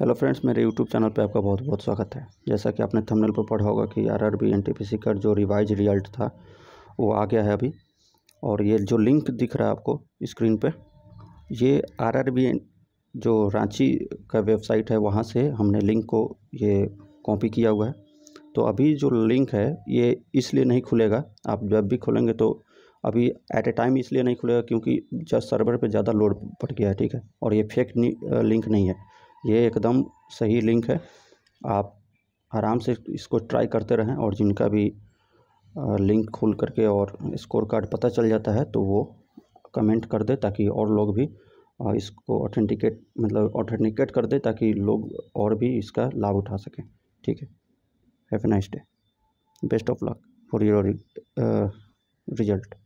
hello friends मेरे YouTube channel पे आपका बहुत बहुत स्वागत है जैसा कि आपने थंबनेल पर पढ़ा होगा कि R R B N T P C का जो रिवाइज रिजल्ट था वो आ गया है अभी और ये जो लिंक दिख रहा है आपको स्क्रीन पे ये आर आर बी एन जो रांची का वेबसाइट है वहाँ से हमने लिंक को ये कॉपी किया हुआ है तो अभी जो लिंक है ये इसलिए नहीं खुलेगा आप जब भी खुलेंगे तो अभी एट ए टाइम इसलिए नहीं खुलेगा क्योंकि जस्ट सर्वर पे ज़्यादा लोड पड़ गया है ठीक है और ये फेक लिंक नहीं है ये एकदम सही लिंक है आप आराम से इसको ट्राई करते रहें और जिनका भी लिंक खोल करके और स्कोर कार्ड पता चल जाता है तो वो कमेंट कर दे ताकि और लोग भी इसको ऑथेंटिकेट मतलब ऑथेंटिकेट कर दे ताकि लोग और भी इसका लाभ उठा सकें ठीक है have a nice day best of luck for your result